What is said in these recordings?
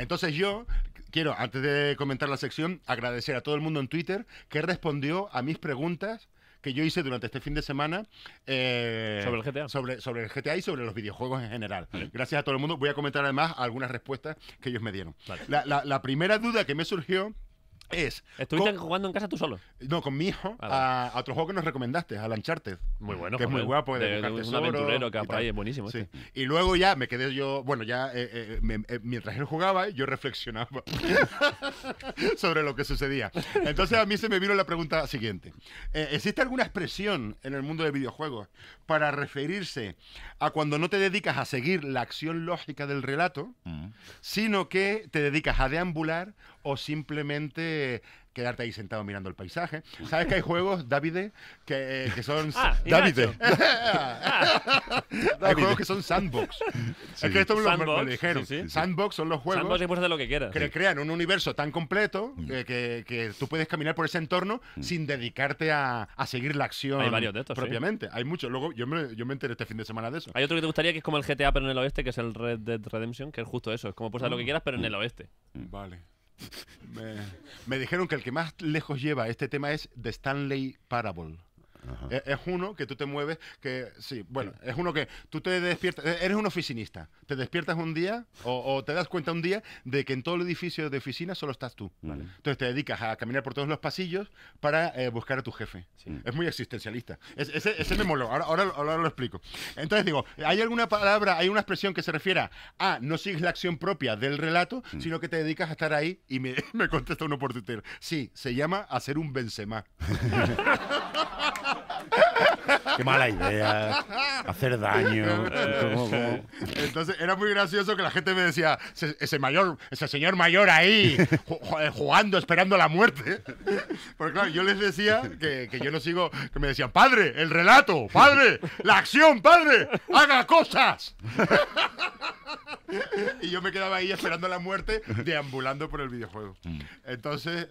Entonces yo quiero, antes de comentar la sección, agradecer a todo el mundo en Twitter que respondió a mis preguntas que yo hice durante este fin de semana eh, sobre el GTA sobre, el GTA y sobre los videojuegos en general gracias a todo el mundo voy a comentar además algunas respuestas que ellos me dieron la, primera duda que me surgió es. ¿Estuviste jugando en casa tú solo? No, con mi hijo, ah, a, otro juego que nos recomendaste, a Uncharted. Muy bueno. Que es muy guapo. De, un aventurero que por ahí, es buenísimo. Sí. Este. Y luego ya me quedé yo, bueno, ya eh, eh, eh, mientras él jugaba, yo reflexionaba sobre lo que sucedía. Entonces a mí se me vino la pregunta siguiente. ¿Existe alguna expresión en el mundo de videojuegos para referirse a cuando no te dedicas a seguir la acción lógica del relato, mm. sino que te dedicas a deambular o simplemente quedarte ahí sentado mirando el paisaje. ¿Sabes que hay juegos, David que, eh, son... Ah, David. Ah. hay juegos que son sandbox. Es que esto me lo, dijeron. Sandbox son los juegos... Sandbox hacer pues lo que quieras. Que crean un universo tan completo mm. eh, que, que, tú puedes caminar por ese entorno mm. sin dedicarte a, seguir la acción hay varios de estos, propiamente. Hay muchos. Luego yo me, yo me enteré este fin de semana de eso. Hay otro que te gustaría que es como el GTA pero en el oeste, que es el Red Dead Redemption, que es justo eso. Es como puedes hacer lo ah. que quieras pero en mm. el oeste. Vale. Me, dijeron que el que más lejos lleva este tema es The Stanley Parable. E-, es, uno que tú te mueves, que sí, bueno, es uno que tú te despiertas, e-, eres un oficinista, te despiertas un día o, te das cuenta un día de que en todo el edificio de oficina solo estás tú. Entonces te dedicas a caminar por todos los pasillos para eh, buscar a tu jefe. Mm. Es muy existencialista. ese, ese me moló, ahora, ahora, lo explico. Entonces digo, ¿hay alguna palabra, hay una expresión que se refiera a ah, no sigues la acción propia del relato, mm. sino que te dedicas a estar ahí y me, me contesta uno por Twitter? Sí, se llama hacer un Benzema. Qué mala idea. Hacer daño. Entonces era muy gracioso que la gente me decía, ese, mayor, ese señor mayor ahí, eh, jugando, esperando la muerte. Porque claro, yo les decía que, yo no sigo, que me decían, padre, el relato, padre, la acción, padre, haga cosas. Y yo me quedaba ahí esperando la muerte, deambulando por el videojuego. Mm. Entonces...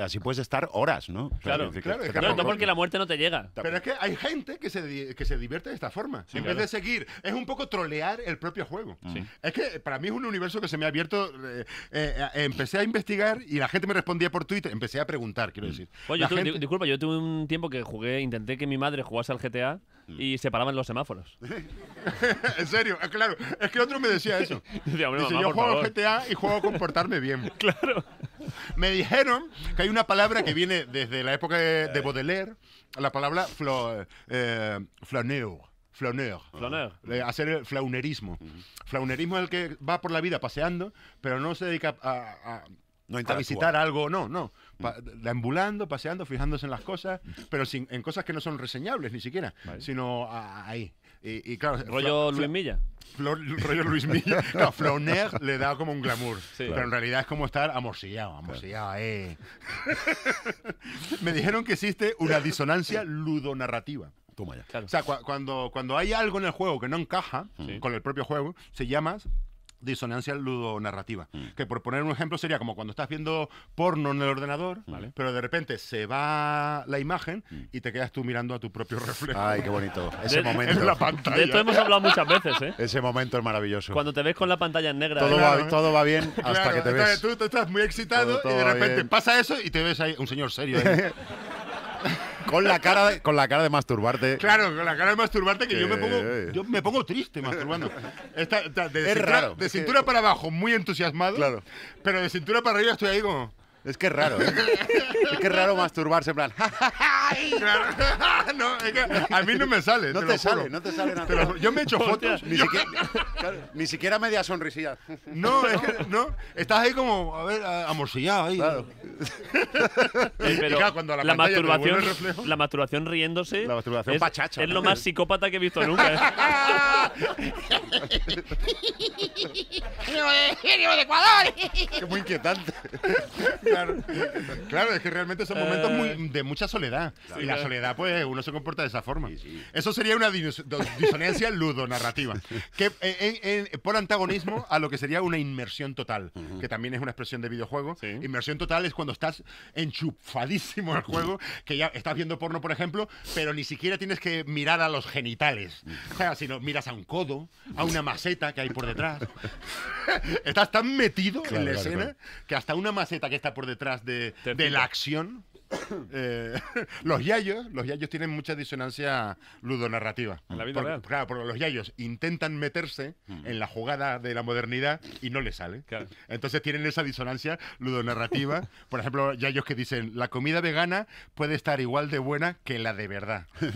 así, puedes estar horas, ¿no? Claro, claro. no, no porque la muerte no te llega. Pero es que hay gente que se, que se divierte de esta forma. en vez de seguir, es un poco trolear el propio juego. Es que para mí es un universo que se me ha abierto. Eh, eh, empecé a investigar y la gente me respondía por Twitter. Empecé a preguntar, quiero decir. disculpa, yo tuve un tiempo que jugué, intenté que mi madre jugase al GTA mm. y se paraban los semáforos. en serio, ah, claro. Es que otro me decía eso. Dice, yo juego al GTA y juego a comportarme bien. Claro. Me dijeron que hay una palabra que viene desde la época de, Baudelaire, la palabra flo, eh, flaneur. hacer el flaunerismo. Flaunerismo es el que va por la vida paseando, pero no se dedica a, visitar algo, no, no. Mm. Pa ambulando, paseando, fijándose en las cosas, pero en cosas que no son reseñables ni siquiera, sino ahí. Y, claro, rollo Luis Milla. Flor, rollo Luis Mill, a le da como un glamour. pero en realidad es como estar amorcillado, amorcillado, eh. Me dijeron que existe una disonancia ludonarrativa. Toma ya. O sea, cuando, cuando hay algo en el juego que no encaja con el propio juego, se llama disonancia ludonarrativa. Mm. Que por poner un ejemplo sería como cuando estás viendo porno en el ordenador, ¿Vale? pero de repente se va la imagen mm. y te quedas tú mirando a tu propio reflejo. Ay, qué bonito. Ese momento. En la pantalla. De esto hemos hablado muchas veces, ¿eh? Ese momento es maravilloso. Cuando te ves con la pantalla en negra. Todo, va, todo va bien hasta que te ves. Tú, te estás muy excitado y de repente pasa eso y te ves ahí un señor serio. con la cara de, con la cara de masturbarte. Claro, con la cara de masturbarte que, yo me pongo triste masturbando. es raro. De cintura para abajo, muy entusiasmado. Claro. Pero de cintura para arriba estoy ahí como. Es que es raro, ¿eh? es que es raro masturbarse en plan. no, es que a mí no me sale. No te, sale, no te sale nada. yo me he hecho fotos. Ni siquiera, media sonrisilla. No, es que no. Estás ahí como, a ver, amorcillado ahí. Claro. Sí, pero claro, la, la masturbación, reflejo, la masturbación riéndose. La masturbación es, Es lo más psicópata que he visto nunca. ¿eh? de Ecuador! ¡Qué muy inquietante! claro. es que realmente son momentos muy, eh. de mucha soledad. y la soledad, pues, no se comporta de esa forma. Eso sería una disonancia ludonarrativa, que, por antagonismo a lo que sería una inmersión total, que también es una expresión de videojuego. Inmersión total es cuando estás enchufadísimo al juego, que ya estás viendo porno, por ejemplo, pero ni siquiera tienes que mirar a los genitales, sino miras a un codo, a una maceta que hay por detrás. estás tan metido en la escena que hasta una maceta que está por detrás de la acción Eh, los yayos, los yayos tienen mucha disonancia ludonarrativa. En Claro, los yayos intentan meterse mm. en la jugada de la modernidad y no les sale. Entonces tienen esa disonancia ludonarrativa. Por ejemplo, yayos que dicen, la comida vegana puede estar igual de buena que la de verdad.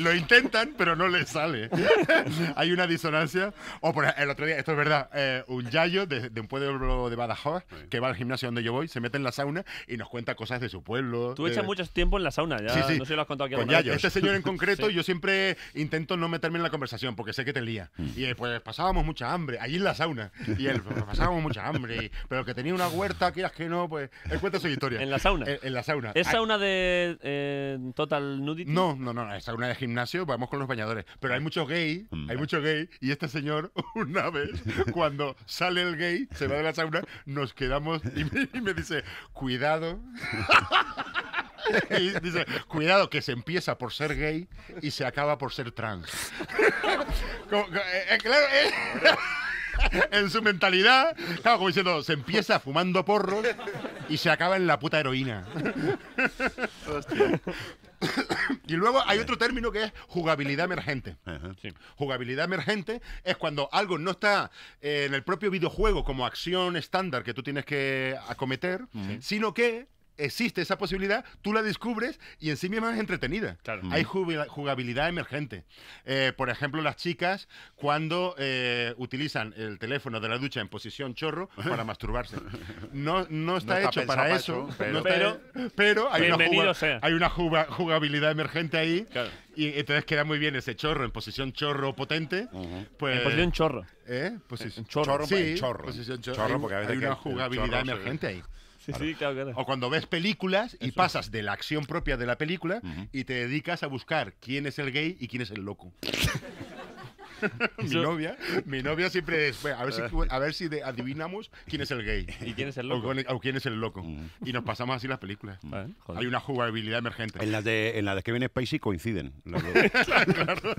lo intentan, pero no les sale. Hay una disonancia. O por el otro día, esto es verdad, eh, un yayo de, un pueblo de Badajoz que va al gimnasio donde yo voy, se mete en la sauna y nos cuenta cosas de su pueblo. Tú echas mucho tiempo en la sauna, ya. Sí, No sé lo has contado aquí. Con yayos. Este señor en concreto, yo siempre intento no meterme en la conversación porque sé que te lía. Mm. Y después eh, pues pasábamos mucha hambre, allí en la sauna. Y él, pues, pasábamos mucha hambre, pero que tenía una huerta, que quieras que no, pues él cuenta su historia. ¿En la sauna? en la sauna. ¿Es ah. sauna de eh, Total Nudity? No, no, no, es sauna de gimnasio gimnasio vamos con los bañadores. Pero hay ah. mucho gay, mm. hay mucho gay, y este señor, una vez, cuando sale el gay, se va de la sauna, nos quedamos y me, dice, cuidado. Y dice, cuidado, que se empieza por ser gay y se acaba por ser trans. Eh, eh, eh, en su mentalidad, estaba como diciendo, se empieza fumando porros y se acaba en la puta heroína. Y luego hay otro término que es jugabilidad emergente. Jugabilidad emergente es cuando algo no está eh, en el propio videojuego como acción estándar que tú tienes que acometer, sino que existe esa posibilidad, tú la descubres y en sí misma es entretenida. Hay jugabilidad emergente. Eh, por ejemplo, las chicas cuando eh, utilizan el teléfono de la ducha en posición chorro para masturbarse. No, no está hecho para eso, pero, pero, hay, una, jugabilidad emergente ahí. Y entonces queda muy bien ese chorro en posición chorro potente. pues, en posición chorro. ¿Eh? en chorro. Posición chorro. hay una jugabilidad emergente ahí. O cuando ves películas y pasas de la acción propia de la película y te dedicas a buscar quién es el gay y quién es el loco. mi novia, mi novia siempre es, a ver si, adivinamos quién es el gay. ¿Y quién es el loco? O, quién es el loco. Y nos pasamos así las películas. Hay una jugabilidad emergente. En las de, en las de Kevin Spacey coinciden. claro.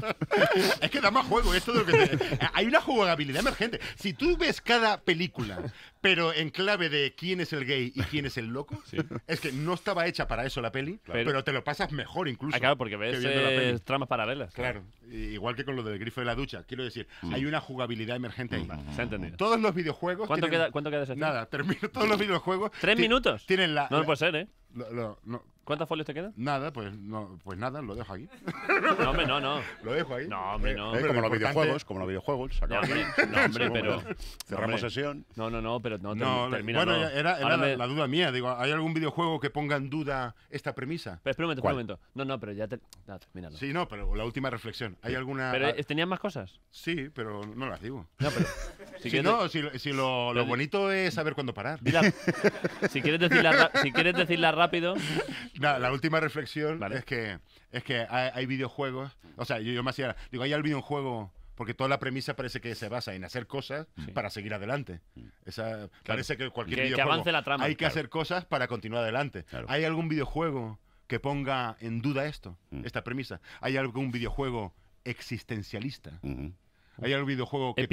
Es que da más juego esto de lo que Hay una jugabilidad emergente. Si tú ves cada película pero en clave de quién es el gay y quién es el loco, es que no estaba hecha para eso la peli, pero, te lo pasas mejor incluso. Ah, claro, porque ves eh, tramas paralelas. Claro. igual que con lo del grifo de la ducha. Quiero decir, hay una jugabilidad emergente ahí. Se ha entendido. Todos los videojuegos. ¿Cuánto quedas queda, queda Nada, termino todos los videojuegos. ¿Tres minutos? Tienen la. No, puede ser, ¿eh? No, no, ¿Cuántos folios te quedan? Nada, pues no, pues nada, lo dejo aquí. No, hombre, no, no. Lo dejo ahí. No, hombre, eh, no. como, los videojuegos, como los videojuegos, No, hombre, pero. Cerramos sesión. No, no, no, pero no, termina. Bueno, era, la, duda mía. Digo, ¿hay algún videojuego que ponga en duda esta premisa? Pero espera un momento, ¿Cuál? un momento. No, no, pero ya te... Sí, no, pero la última reflexión. ¿Hay alguna. ¿Pero eh, ¿tenías más cosas? Sí, pero no las digo. No, pero. Si, no, si, lo, bonito es saber cuándo parar. si, quieres decirla, si quieres decirla rápido la última reflexión es que, es que hay, videojuegos. O sea, yo, yo, me hacía. Digo, hay el videojuego. Porque toda la premisa parece que se basa en hacer cosas para seguir adelante. Mm. Parece que cualquier videojuego. la trama, hay que hacer cosas para continuar adelante. ¿Hay algún videojuego que ponga en duda esto, mm. esta premisa? ¿Hay algún videojuego existencialista? Mm-hmm. ¿Hay algún videojuego que,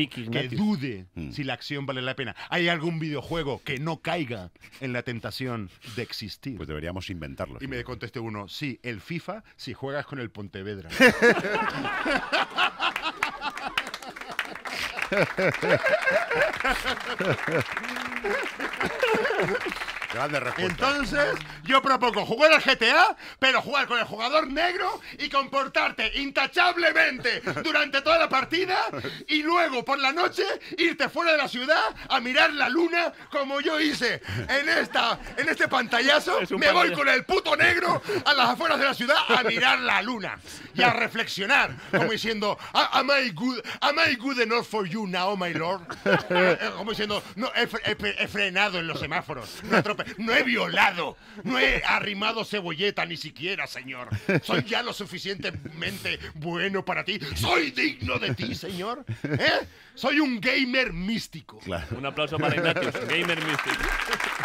dude mm. si la acción vale la pena? ¿Hay algún videojuego que no caiga en la tentación de existir? Pues deberíamos inventarlo. Y me conteste uno, sí, el FIFA si juegas con el Pontevedra. Entonces, yo propongo jugar al GTA, pero jugar con el jugador negro y comportarte intachablemente durante toda la partida y luego por la noche irte fuera de la ciudad a mirar la luna como yo hice en esta en este pantallazo. me voy con el puto negro a las afueras de la ciudad a mirar la luna y a reflexionar como diciendo am I good am I good enough for you you now, my lord. Como diciendo, no, he, frenado en los semáforos. No, he violado. No he arrimado cebolleta ni siquiera, señor. Soy ya lo suficientemente bueno para ti. Soy digno de ti, señor. ¿Eh? Soy un gamer místico. Un aplauso para Ignatius. gamer místico.